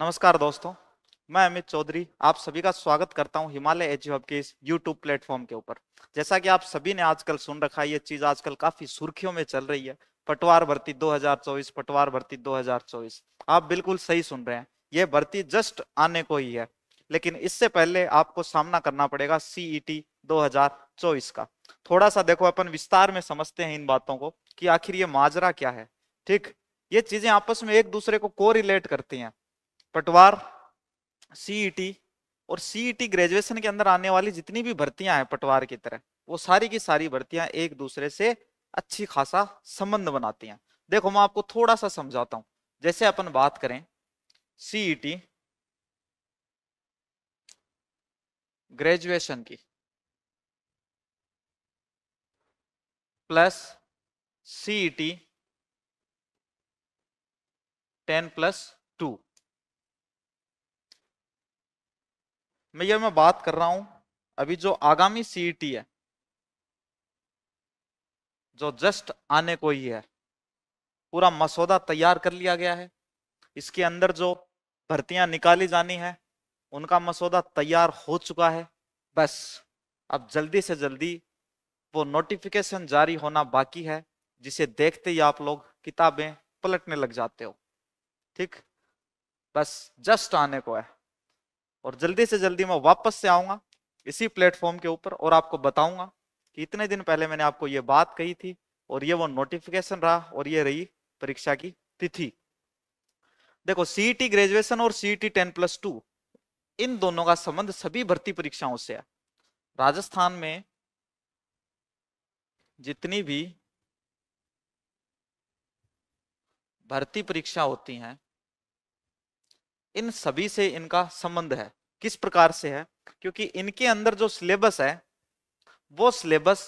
नमस्कार दोस्तों मैं अमित चौधरी आप सभी का स्वागत करता हूं हिमालय एच हब के इस यूट्यूब प्लेटफॉर्म के ऊपर जैसा कि आप सभी ने आजकल सुन रखा है ये चीज आजकल काफी सुर्खियों में चल रही है पटवार भर्ती 2024 पटवार भर्ती 2024 आप बिल्कुल सही सुन रहे हैं ये भर्ती जस्ट आने को ही है लेकिन इससे पहले आपको सामना करना पड़ेगा e सीईटी 2024 का थोड़ा सा देखो अपन विस्तार में समझते हैं इन बातों को कि आखिर ये माजरा क्या है ठीक ये चीजें आपस में एक दूसरे को कोरिलेट करती हैं पटवार सीईटी e और सीईटी ग्रेजुएशन e के अंदर आने वाली जितनी भी भर्तियां हैं पटवार की तरह वो सारी की सारी भर्तियां एक दूसरे से अच्छी खासा संबंध बनाती हैं देखो मैं आपको थोड़ा सा समझाता हूं जैसे अपन बात करें सीईटी ग्रेजुएशन e की plus CET ten plus two मैं ये मैं बात कर रहा हूं अभी जो आगामी सीईटी e है जो जस्ट आने को ही है पूरा मसौदा तैयार कर लिया गया है इसके अंदर जो भर्तियां निकाली जानी है उनका मसौदा तैयार हो चुका है बस अब जल्दी से जल्दी वो नोटिफिकेशन जारी होना बाकी है जिसे देखते ही आप लोग किताबें पलटने लग जाते हो ठीक बस जस्ट आने को है और जल्दी से जल्दी मैं वापस से आऊंगा इसी प्लेटफॉर्म के ऊपर और आपको बताऊंगा कि इतने दिन पहले मैंने आपको ये बात कही थी और ये वो नोटिफिकेशन रहा और ये रही परीक्षा की तिथि देखो सीईटी ग्रेजुएशन e और सीईटी टेन प्लस टू इन दोनों का संबंध सभी भर्ती परीक्षाओं से है राजस्थान में जितनी भी भर्ती परीक्षा होती हैं इन सभी से इनका संबंध है किस प्रकार से है क्योंकि इनके अंदर जो सिलेबस है वो सिलेबस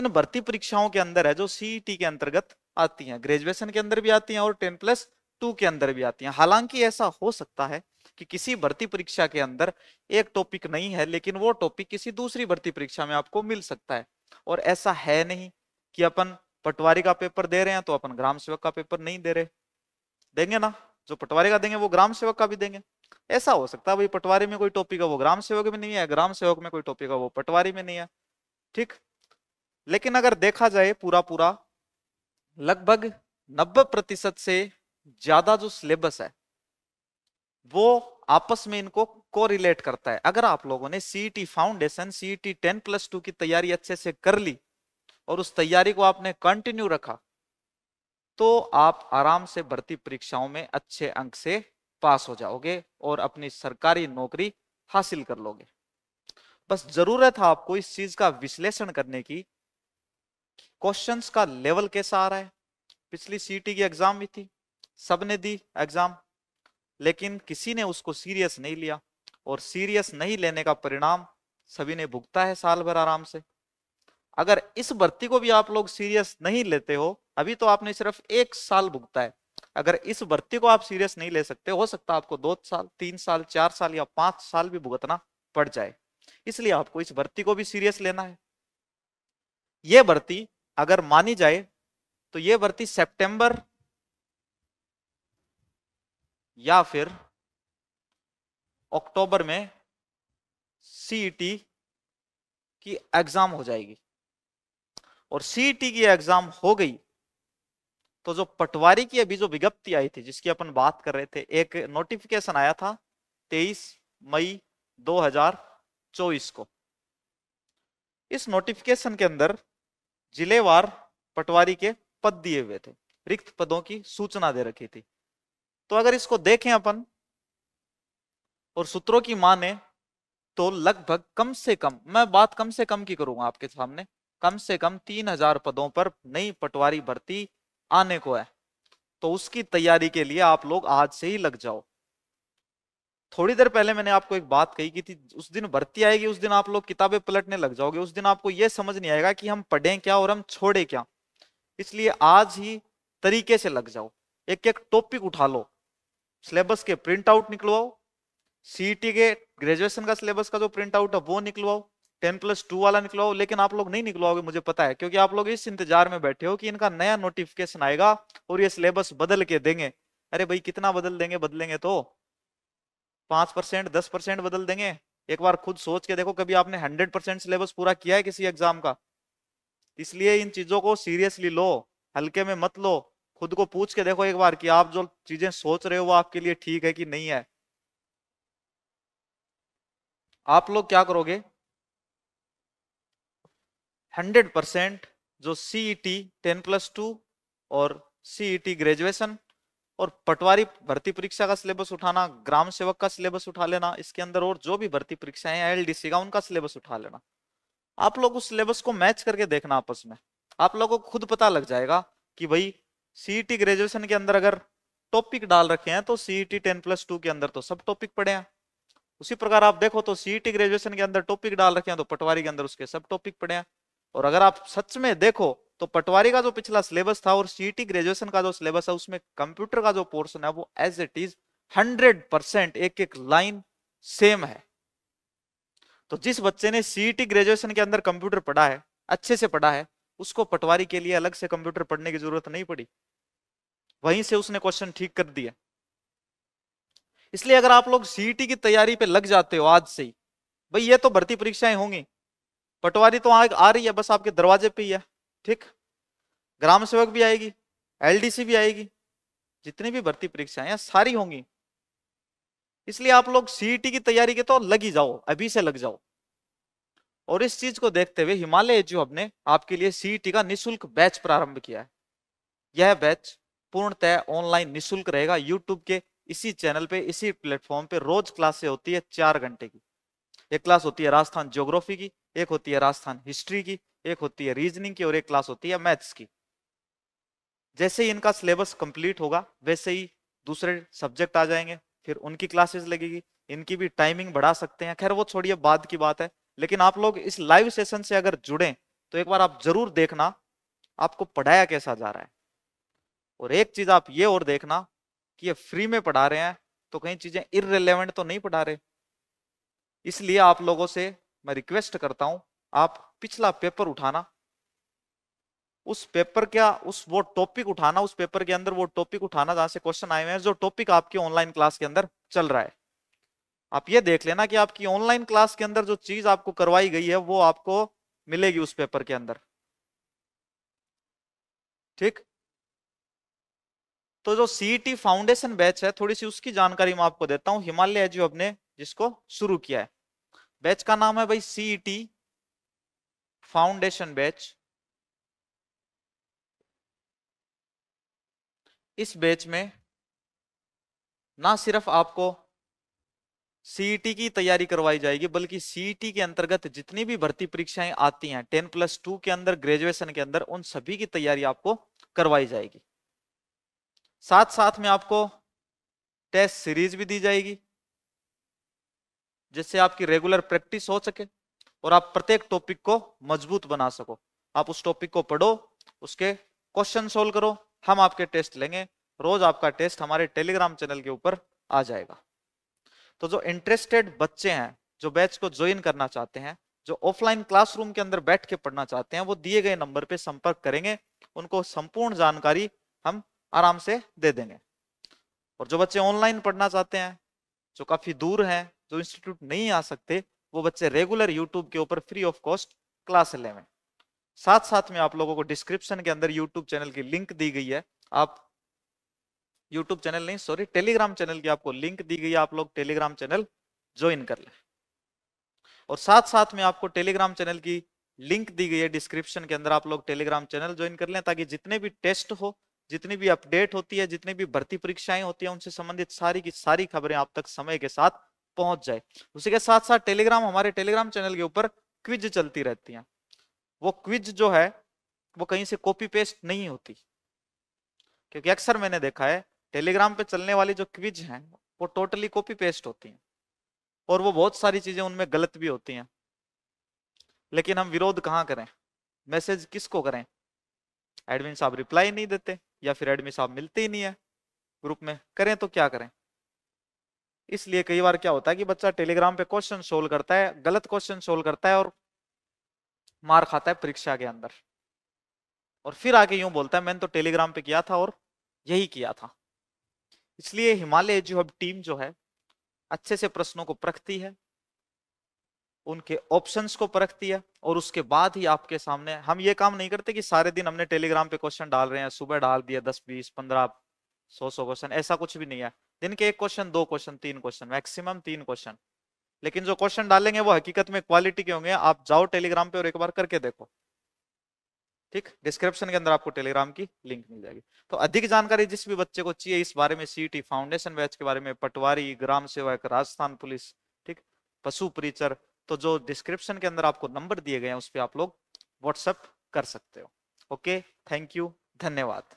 इन भर्ती परीक्षाओं के अंदर है जो सीईटी e के अंतर्गत आती हैं ग्रेजुएशन के अंदर भी आती हैं और टेन प्लस टू के अंदर भी आती हैं हालांकि ऐसा हो सकता है कि किसी भर्ती परीक्षा के अंदर एक टॉपिक नहीं है लेकिन वो टॉपिक किसी दूसरी भर्ती परीक्षा में आपको मिल सकता है और ऐसा है नहीं कि अपन पटवारी का पेपर दे रहे हैं तो अपन ग्राम सेवक का पेपर नहीं दे रहे देंगे ना जो पटवारी का देंगे वो ग्राम सेवक का भी देंगे ऐसा हो सकता है भाई पटवारी में कोई टॉपिक है वो ग्राम सेवक में नहीं है ग्राम सेवक में कोई टॉपिक है वो पटवारी में नहीं है ठीक लेकिन अगर देखा जाए पूरा पूरा लगभग नब्बे प्रतिशत से ज्यादा जो सिलेबस है वो आपस में इनको को रिलेट करता है अगर आप लोगों ने CET foundation CET ten plus two की तैयारी अच्छे से कर ली और उस तैयारी को आपने कंटिन्यू रखा तो आप आराम से भर्ती परीक्षाओं में अच्छे अंक से पास हो जाओगे और अपनी सरकारी नौकरी हासिल कर लोगे बस जरूरत है आपको इस चीज का विश्लेषण करने की क्वेश्चंस का लेवल कैसा आ रहा है पिछली सीटी की एग्जाम भी थी सबने दी एग्जाम लेकिन किसी ने उसको सीरियस नहीं लिया और सीरियस नहीं लेने का परिणाम सभी ने भुगता है साल भर आराम से अगर इस भर्ती को भी आप लोग सीरियस नहीं लेते हो अभी तो आपने सिर्फ एक साल भुगता है अगर इस भर्ती को आप सीरियस नहीं ले सकते हो सकता आपको दो साल तीन साल चार साल या पांच साल भी भुगतना पड़ जाए इसलिए आपको इस भर्ती को भी सीरियस लेना है यह भर्ती अगर मानी जाए तो यह भर्ती सेप्टेंबर या फिर अक्टूबर में सीईटी e की एग्जाम हो जाएगी और सीटी की एग्जाम हो गई तो जो पटवारी की अभी जो विज्ञप्ति आई थी जिसकी अपन बात कर रहे थे एक नोटिफिकेशन आया था 23 मई 2024 को इस नोटिफिकेशन के अंदर जिलेवार पटवारी के पद दिए हुए थे रिक्त पदों की सूचना दे रखी थी तो अगर इसको देखें अपन और सूत्रों की माने तो लगभग कम से कम मैं बात कम से कम की करूंगा आपके सामने कम से कम तीन हजार पदों पर नई पटवारी भर्ती आने को है तो उसकी तैयारी के लिए आप लोग आज से ही लग जाओ थोड़ी देर पहले मैंने आपको एक बात कही की थी उस दिन भर्ती आएगी उस दिन आप लोग किताबें पलटने लग जाओगे उस दिन आपको यह समझ नहीं आएगा कि हम पढ़े क्या और हम छोड़े क्या इसलिए आज ही तरीके से लग जाओ एक एक टॉपिक उठा लो सिलेबस के प्रिंट आउट निकलवाओ सीटी के ग्रेजुएशन का सिलेबस का जो प्रिंट आउट है वो निकलवाओ टेन प्लस टू वाला हो लेकिन आप लोग नहीं निकलाओगे मुझे पता है क्योंकि आप लोग इस इंतजार में बैठे हो कि इनका नया नोटिफिकेशन आएगा और ये सिलेबस बदल के देंगे अरे भाई कितना बदल देंगे बदलेंगे तो पांच परसेंट दस परसेंट बदल देंगे एक बार खुद सोच के देखो कभी आपने हंड्रेड परसेंट सिलेबस पूरा किया है किसी एग्जाम का इसलिए इन चीजों को सीरियसली लो हल्के में मत लो खुद को पूछ के देखो एक बार कि आप जो चीजें सोच रहे हो वो आपके लिए ठीक है कि नहीं है आप लोग क्या करोगे हंड्रेड परसेंट जो CET e ten plus two और सीईटी e ग्रेजुएशन और पटवारी भर्ती परीक्षा का सिलेबस उठाना ग्राम सेवक का सिलेबस उठा लेना इसके अंदर और जो भी भर्ती परीक्षाएं एल डी का उनका सिलेबस उठा लेना आप लोग उस सिलेबस को मैच करके देखना आपस में आप लोगों को खुद पता लग जाएगा कि भाई सीईटी e ग्रेजुएशन के अंदर अगर टॉपिक डाल रखे हैं तो सीईटी टेन प्लस टू के अंदर तो सब टॉपिक पड़े हैं उसी प्रकार आप देखो तो सीईटी ग्रेजुएशन के अंदर टॉपिक डाल रखे हैं तो पटवारी के अंदर उसके सब टॉपिक पड़े हैं और अगर आप सच में देखो तो पटवारी का जो पिछला सिलेबस था और सीईटी ग्रेजुएशन e का जो सिलेबस है उसमें कंप्यूटर का जो पोर्शन है वो as it is hundred percent एक एक लाइन सेम है तो जिस बच्चे ने टी ग्रेजुएशन e के अंदर कंप्यूटर पढ़ा है अच्छे से पढ़ा है उसको पटवारी के लिए अलग से कंप्यूटर पढ़ने की जरूरत नहीं पड़ी वहीं से उसने क्वेश्चन ठीक कर दिया इसलिए अगर आप लोग सीईटी e की तैयारी पे लग जाते हो आज से ही भाई ये तो भर्ती परीक्षाएं होंगी पटवारी तो आ, आ रही है बस आपके दरवाजे पे ही है ठीक ग्राम सेवक भी आएगी एलडीसी भी आएगी जितनी भी भर्ती परीक्षाएं हैं सारी होंगी इसलिए आप लोग सीईटी की तैयारी के तो लग ही जाओ अभी से लग जाओ और इस चीज को देखते हुए हिमालय एजू हब ने आपके लिए सीईटी का निशुल्क बैच प्रारंभ किया है यह बैच पूर्णतः ऑनलाइन निशुल्क रहेगा यूट्यूब के इसी चैनल पे इसी प्लेटफॉर्म पे रोज क्लासे होती है चार घंटे की एक क्लास होती है राजस्थान ज्योग्राफी की एक होती है राजस्थान हिस्ट्री की एक होती है रीजनिंग की और एक क्लास होती है मैथ्स की जैसे ही इनका सिलेबस कंप्लीट होगा वैसे ही दूसरे सब्जेक्ट आ जाएंगे फिर उनकी क्लासेस लगेगी इनकी भी टाइमिंग बढ़ा सकते हैं खैर वो छोड़िए बाद की बात है लेकिन आप लोग इस लाइव सेशन से अगर जुड़े तो एक बार आप जरूर देखना आपको पढ़ाया कैसा जा रहा है और एक चीज आप ये और देखना कि ये फ्री में पढ़ा रहे हैं तो कहीं चीजें इरेलीवेंट तो नहीं पढ़ा रहे इसलिए आप लोगों से मैं रिक्वेस्ट करता हूं आप पिछला पेपर उठाना उस पेपर का उस वो टॉपिक उठाना उस पेपर के अंदर वो टॉपिक उठाना जहां से क्वेश्चन आए हुए हैं जो टॉपिक आपकी ऑनलाइन क्लास के अंदर चल रहा है आप ये देख लेना कि आपकी ऑनलाइन क्लास के अंदर जो चीज आपको करवाई गई है वो आपको मिलेगी उस पेपर के अंदर ठीक तो जो सीईटी फाउंडेशन बैच है थोड़ी सी उसकी जानकारी मैं आपको देता हूं हिमालय जो ने जिसको शुरू किया है बैच का नाम है भाई सीईटी फाउंडेशन बैच इस बैच में ना सिर्फ आपको सीईटी e की तैयारी करवाई जाएगी बल्कि सीईटी e के अंतर्गत जितनी भी भर्ती परीक्षाएं आती हैं टेन प्लस टू के अंदर ग्रेजुएशन के अंदर उन सभी की तैयारी आपको करवाई जाएगी साथ साथ में आपको टेस्ट सीरीज भी दी जाएगी जिससे आपकी रेगुलर प्रैक्टिस हो सके और आप प्रत्येक टॉपिक को मजबूत बना सको आप उस टॉपिक को पढ़ो उसके क्वेश्चन सोल्व करो हम आपके टेस्ट लेंगे रोज आपका टेस्ट हमारे टेलीग्राम चैनल के ऊपर आ जाएगा तो जो इंटरेस्टेड बच्चे हैं जो बैच को ज्वाइन करना चाहते हैं जो ऑफलाइन क्लासरूम के अंदर बैठ के पढ़ना चाहते हैं वो दिए गए नंबर पे संपर्क करेंगे उनको संपूर्ण जानकारी हम आराम से दे देंगे और जो बच्चे ऑनलाइन पढ़ना चाहते हैं जो काफी दूर हैं जो इंस्टीट्यूट नहीं आ सकते वो बच्चे रेगुलर यूट्यूब के ऊपर free of cost class eleven साथ साथ में आप लोगों को डिस्क्रिप्शन के अंदर यूट्यूब चैनल की लिंक दी गई है आप यूट्यूब चैनल नहीं सॉरी टेलीग्राम चैनल की आपको लिंक दी गई है आप लोग टेलीग्राम चैनल ज्वाइन कर ले और साथ साथ में आपको टेलीग्राम चैनल की लिंक दी गई है डिस्क्रिप्शन के अंदर आप लोग टेलीग्राम चैनल ज्वाइन कर लें ताकि जितने भी टेस्ट हो जितनी भी अपडेट होती है जितनी भी भर्ती परीक्षाएं होती है उनसे संबंधित सारी की सारी खबरें आप तक समय के साथ पहुंच जाए उसी के साथ साथ टेलीग्राम हमारे टेलीग्राम चैनल के ऊपर क्विज चलती रहती हैं वो क्विज जो है वो कहीं से कॉपी पेस्ट नहीं होती क्योंकि अक्सर मैंने देखा है टेलीग्राम पे चलने वाली जो क्विज हैं वो टोटली कॉपी पेस्ट होती हैं और वो बहुत सारी चीजें उनमें गलत भी होती हैं लेकिन हम विरोध कहाँ करें मैसेज किसको करें एडमिन साहब रिप्लाई नहीं देते या फिर एडमिन साहब मिलते ही नहीं है ग्रुप में करें तो क्या करें इसलिए कई बार क्या होता है कि बच्चा टेलीग्राम पे क्वेश्चन सोल्व करता है गलत क्वेश्चन सोल्व करता है और मार खाता है परीक्षा के अंदर और फिर आके यूं बोलता है मैंने तो टेलीग्राम पे किया था और यही किया था इसलिए हिमालय जो अब टीम जो है अच्छे से प्रश्नों को परखती है उनके ऑप्शंस को परखती है और उसके बाद ही आपके सामने हम ये काम नहीं करते कि सारे दिन हमने टेलीग्राम पे क्वेश्चन डाल रहे हैं सुबह डाल दिया दस बीस पंद्रह सौ सौ क्वेश्चन ऐसा कुछ भी नहीं है दिन के एक क्वेश्चन दो क्वेश्चन तीन क्वेश्चन मैक्सिमम तीन क्वेश्चन लेकिन जो क्वेश्चन डालेंगे वो हकीकत में क्वालिटी के होंगे आप जाओ टेलीग्राम पे और एक बार करके देखो ठीक डिस्क्रिप्शन के अंदर आपको टेलीग्राम की लिंक मिल जाएगी तो अधिक जानकारी जिस भी बच्चे को चाहिए इस बारे में सीटी फाउंडेशन बैच के बारे में पटवारी ग्राम सेवक राजस्थान पुलिस ठीक पशु परिचर तो जो डिस्क्रिप्शन के अंदर आपको नंबर दिए गए हैं उस पर आप लोग व्हाट्सअप कर सकते हो ओके थैंक यू धन्यवाद